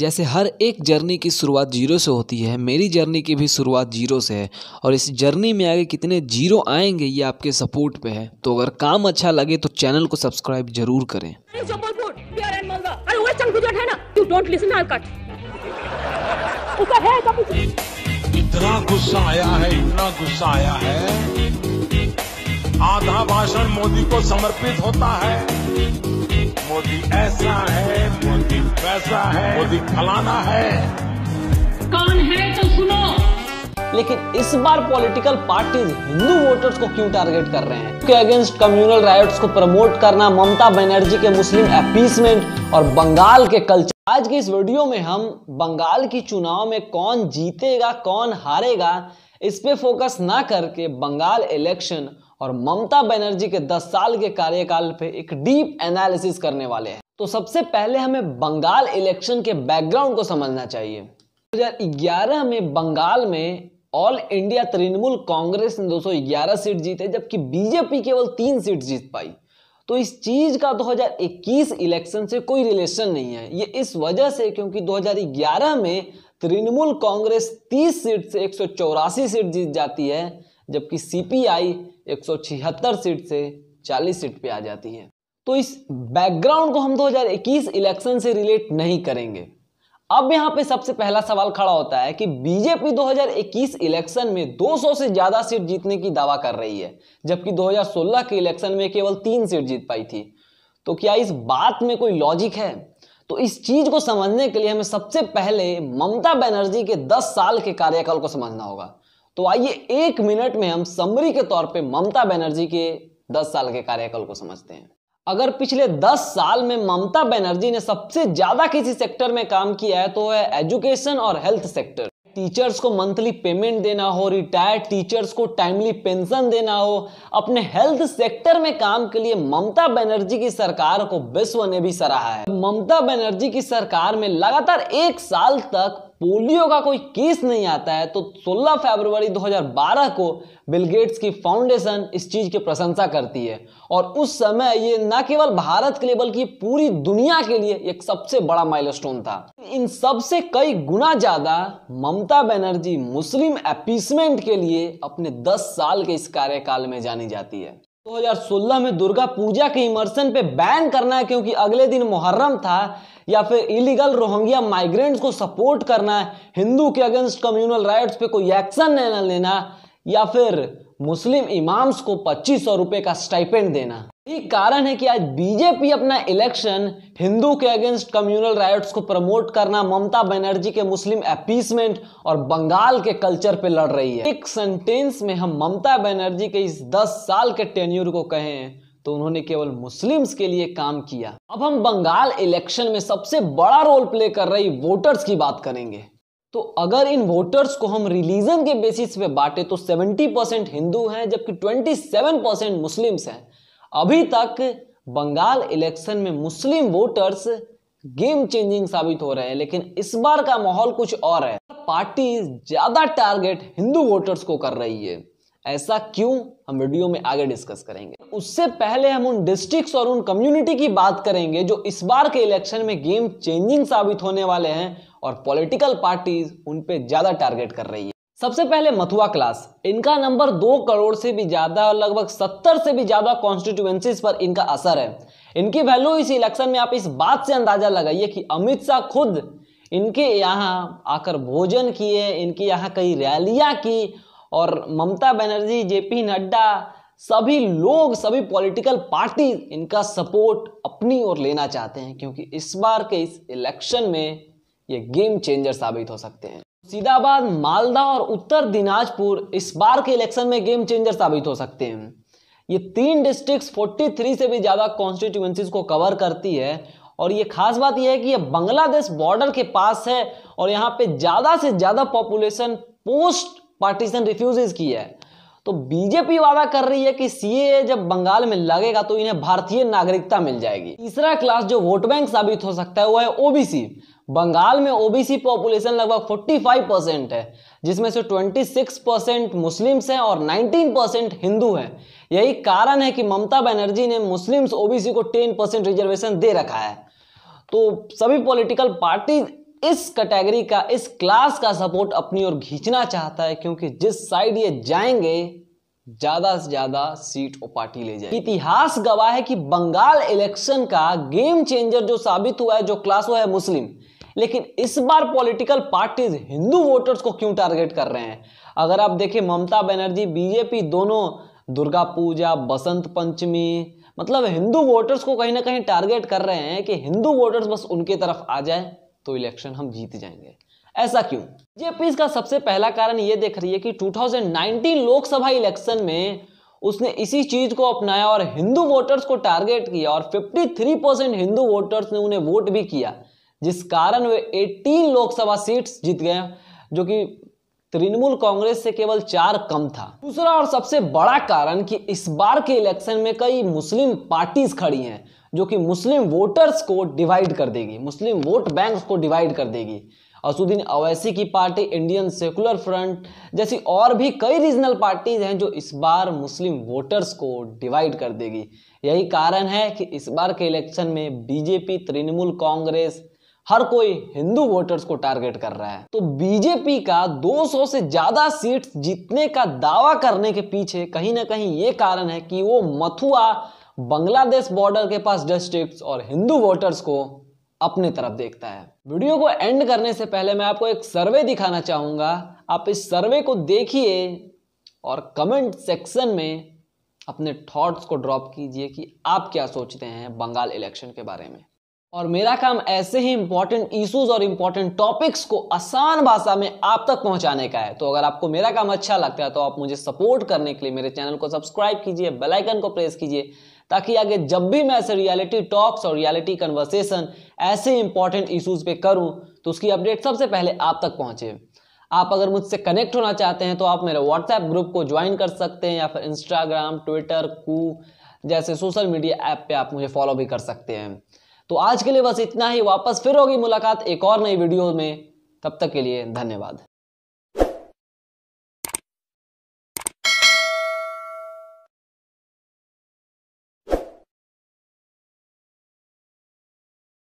जैसे हर एक जर्नी की शुरुआत जीरो से होती है मेरी जर्नी की भी शुरुआत जीरो से है और इस जर्नी में आगे कितने जीरो आएंगे ये आपके सपोर्ट पे है तो अगर काम अच्छा लगे तो चैनल को सब्सक्राइब जरूर करें इतना गुस्सा आया है इतना गुस्सा आया है आधा भाषण मोदी को समर्पित होता है मोदी ऐसा है ऐसा है वो फलाना है कौन है तो सुनो लेकिन इस बार पॉलिटिकल पार्टीज हिंदू वोटर्स को क्यों टारगेट कर रहे हैं के अगेंस्ट कम्युनल राइट्स को प्रमोट करना ममता बनर्जी के मुस्लिम अपीसमेंट और बंगाल के कल्चर आज की इस वीडियो में हम बंगाल की चुनाव में कौन जीतेगा कौन हारेगा इस पे फोकस ना करके बंगाल इलेक्शन और ममता बनर्जी के 10 साल के कार्यकाल पे एक डीप एनालिसिस करने वाले हैं तो सबसे पहले हमें बंगाल इलेक्शन के बैकग्राउंड को समझना चाहिए 2011 में बंगाल में ऑल इंडिया तृणमूल कांग्रेस ने 211 सीट जीते जबकि बीजेपी केवल तीन सीट जीत पाई तो इस चीज का 2021 इलेक्शन से कोई रिलेशन नहीं है ये इस वजह से क्योंकि 2011 में तृणमूल कांग्रेस 30 सीट से एक सीट जीत जाती है जबकि सीपीआई 176 सीट से 40 सीट पे आ जाती है तो इस बैकग्राउंड को हम 2021 इलेक्शन से रिलेट नहीं करेंगे अब यहां पे सबसे पहला सवाल खड़ा होता है कि बीजेपी 2021 इलेक्शन में 200 से ज्यादा सीट जीतने की दावा कर रही है जबकि 2016 के इलेक्शन में केवल तीन सीट जीत पाई थी तो क्या इस बात में कोई लॉजिक है तो इस चीज को समझने के लिए हमें सबसे पहले ममता बनर्जी के 10 साल के कार्यकाल को समझना होगा तो आइए एक मिनट में हम समरी के तौर पर ममता बनर्जी के दस साल के कार्यकाल को समझते हैं अगर पिछले 10 साल में ममता बनर्जी ने सबसे ज्यादा किसी सेक्टर में काम किया है तो है एजुकेशन और हेल्थ सेक्टर टीचर्स को मंथली पेमेंट देना हो रिटायर्ड टीचर्स को टाइमली पेंशन देना हो अपने हेल्थ सेक्टर में काम के लिए ममता बनर्जी की सरकार को विश्व ने भी सराहा है ममता बनर्जी की सरकार में लगातार एक साल तक पोलियो का कोई केस नहीं आता है तो 16 फरवरी 2012 को बिल गेट्स की फाउंडेशन इस चीज की प्रशंसा करती है और उस समय ये न केवल भारत के लिए बल्कि पूरी दुनिया के लिए एक सबसे बड़ा माइलस्टोन था इन सबसे कई गुना ज्यादा ममता बनर्जी मुस्लिम अपीसमेंट के लिए अपने 10 साल के इस कार्यकाल में जानी जाती है 2016 में दुर्गा पूजा के इमर्शन पे बैन करना है क्योंकि अगले दिन मुहर्रम था या फिर इलीगल रोहंग्या माइग्रेंट्स को सपोर्ट करना है हिंदू के अगेंस्ट कम्युनल राइट्स पे कोई एक्शन लेना लेना या फिर मुस्लिम इमाम्स को पच्चीस सौ रुपये का स्टाइपेंड देना एक कारण है कि आज बीजेपी अपना इलेक्शन हिंदू के अगेंस्ट कम्युनल राइट्स को प्रमोट करना ममता बनर्जी के मुस्लिम अपीसमेंट और बंगाल के कल्चर पे लड़ रही है एक सेंटेंस में हम ममता बनर्जी के इस दस साल के टेन्यूर को कहें तो उन्होंने केवल मुस्लिम्स के लिए काम किया अब हम बंगाल इलेक्शन में सबसे बड़ा रोल प्ले कर रही वोटर्स की बात करेंगे तो अगर इन वोटर्स को हम रिलीजन के बेसिस पे बांटे तो 70 परसेंट हिंदू हैं जबकि 27 परसेंट मुस्लिम्स हैं अभी तक बंगाल इलेक्शन में मुस्लिम वोटर्स गेम चेंजिंग साबित हो रहे हैं लेकिन इस बार का माहौल कुछ और है पार्टी ज्यादा टारगेट हिंदू वोटर्स को कर रही है ऐसा क्यों हम वीडियो में आगे डिस्कस करेंगे उससे पहले हम उन डिस्ट्रिक्ट्स और उन कम्युनिटी की बात करेंगे जो इस बार के इलेक्शन में गेम चेंजिंग साबित होने वाले हैं और पॉलिटिकल पार्टीज उन पे ज्यादा टारगेट कर रही है सबसे पहले मथुआ क्लास इनका नंबर दो करोड़ से भी ज्यादा और लगभग सत्तर से भी ज्यादा कॉन्स्टिट्यूएंसीज पर इनका असर है इनकी वैल्यू इस इलेक्शन में आप इस बात से अंदाजा लगाइए कि अमित शाह खुद इनके यहाँ आकर भोजन किए इनके यहाँ कई रैलियाँ की और ममता बनर्जी जेपी नड्डा सभी लोग सभी पॉलिटिकल पार्टी इनका सपोर्ट अपनी ओर लेना चाहते हैं क्योंकि इस बार के इस इलेक्शन में ये गेम चेंजर साबित हो सकते हैं सीदाबाद मालदा और उत्तर दिनाजपुर इस बार के इलेक्शन में गेम चेंजर साबित हो सकते हैं ये तीन डिस्ट्रिक्ट्स 43 से भी ज़्यादा कॉन्स्टिट्यूएंसीज को कवर करती है और ये खास बात यह है कि ये बांग्लादेश बॉर्डर के पास है और यहाँ पे ज़्यादा से ज़्यादा पॉपुलेशन पोस्ट पार्टीशन रिफ्यूजेज की है तो बीजेपी वादा कर रही है कि सीए जब बंगाल में लगेगा तो इन्हें भारतीय नागरिकता मिल जाएगी तीसरा क्लास जो वोट बैंक साबित हो सकता है वो है ओबीसी बंगाल में ओबीसी पॉपुलेशन लगभग 45 परसेंट है जिसमें से 26 परसेंट मुस्लिम्स हैं और 19 परसेंट हिंदू हैं यही कारण है कि ममता बनर्जी ने मुस्लिम्स ओबीसी को 10 परसेंट रिजर्वेशन दे रखा है तो सभी पॉलिटिकल पार्टी इस कैटेगरी का इस क्लास का सपोर्ट अपनी ओर खींचना चाहता है क्योंकि जिस साइड ये जाएंगे ज्यादा से ज्यादा सीट वो पार्टी ले जाए इतिहास गवाह है कि बंगाल इलेक्शन का गेम चेंजर जो साबित हुआ है जो क्लास हुआ है मुस्लिम लेकिन इस बार पॉलिटिकल पार्टीज हिंदू वोटर्स को क्यों टारगेट कर रहे हैं अगर आप देखें ममता बनर्जी बीजेपी दोनों दुर्गा पूजा बसंत पंचमी मतलब हिंदू वोटर्स को कहीं ना कहीं टारगेट कर रहे हैं कि हिंदू वोटर्स बस उनके तरफ आ जाए तो इलेक्शन हम जीत जाएंगे ऐसा क्यों बीजेपी का सबसे पहला कारण ये देख रही है कि 2019 लोकसभा इलेक्शन में उसने इसी चीज को अपनाया और हिंदू वोटर्स को टारगेट किया और 53 परसेंट हिंदू वोटर्स ने उन्हें वोट भी किया जिस कारण वे 18 लोकसभा सीट्स जीत गए जो कि तृणमूल कांग्रेस से केवल चार कम था दूसरा और सबसे बड़ा कारण कि इस बार के इलेक्शन में कई मुस्लिम पार्टीज खड़ी हैं जो कि मुस्लिम वोटर्स को डिवाइड कर देगी मुस्लिम वोट बैंक को डिवाइड कर देगी असुद्दीन अवैसी की पार्टी इंडियन सेकुलर फ्रंट जैसी और भी कई रीजनल पार्टीज हैं जो इस बार मुस्लिम वोटर्स को डिवाइड कर देगी यही कारण है कि इस बार के इलेक्शन में बीजेपी तृणमूल कांग्रेस हर कोई हिंदू वोटर्स को टारगेट कर रहा है तो बीजेपी का 200 से ज्यादा सीट जीतने का दावा करने के पीछे कहीं ना कहीं ये कारण है कि वो मथुआ बांग्लादेश बॉर्डर के पास डिस्ट्रिक्ट्स और हिंदू वोटर्स को अपने तरफ देखता है वीडियो को एंड करने से पहले मैं आपको एक सर्वे दिखाना चाहूंगा आप इस सर्वे को देखिए और कमेंट सेक्शन में अपने थॉट्स को ड्रॉप कीजिए कि आप क्या सोचते हैं बंगाल इलेक्शन के बारे में और मेरा काम ऐसे ही इंपॉर्टेंट इशूज और इंपॉर्टेंट टॉपिक्स को आसान भाषा में आप तक पहुंचाने का है तो अगर आपको मेरा काम अच्छा लगता है तो आप मुझे सपोर्ट करने के लिए मेरे चैनल को सब्सक्राइब कीजिए बेल आइकन को प्रेस कीजिए ताकि आगे जब भी मैं ऐसे रियलिटी टॉक्स और रियलिटी कन्वर्सेशन ऐसे इंपॉर्टेंट इशूज पे करूं तो उसकी अपडेट सबसे पहले आप तक पहुंचे आप अगर मुझसे कनेक्ट होना चाहते हैं तो आप मेरे व्हाट्सएप ग्रुप को ज्वाइन कर सकते हैं या फिर इंस्टाग्राम ट्विटर कू जैसे सोशल मीडिया ऐप पे आप मुझे फॉलो भी कर सकते हैं तो आज के लिए बस इतना ही वापस फिर होगी मुलाकात एक और नई वीडियो में तब तक के लिए धन्यवाद